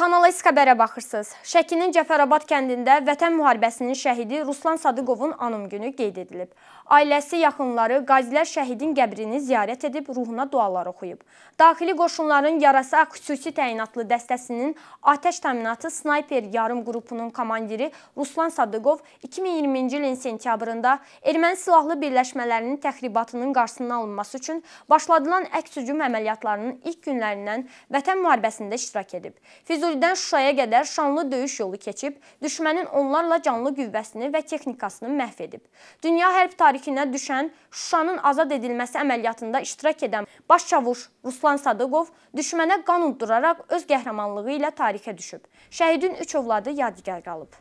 Kanala İS xəbərə baxırsınız. Şəkinin Cəfərabad kəndində Vətən müharibəsinin şəhidi Ruslan Sadıqovun anım günü qeyd edilib. Ailəsi, yaxınları qazilər şəhidin qəbrini ziyarət edib ruhuna dualar oxuyub. Daxili qoşunların yarasa xüsusi təyinatlı dəstəsinin atəş təminatı snayper yarım qrupunun komandiri Ruslan Sadıqov 2020-ci ilin sentyabrında erməni silahlı birləşmələrinin təxribatının qarşısının alınması üçün başladılan əks hücum əməliyyatlarının ilk günlərindən Vətən müharibəsində iştirak edib. Füzuli Füzülidən Şuşaya qədər şanlı döyüş yolu keçib, düşmənin onlarla canlı qüvvəsini və texnikasını məhv edib. Dünya hərb tarixinə düşən Şuşanın azad edilməsi əməliyyatında iştirak edən başçavuş Ruslan Sadıqov düşmənə qan udduraraq öz qəhrəmanlığı ilə tarixə düşüb. Şəhidin üç övladı yadigar qalıb.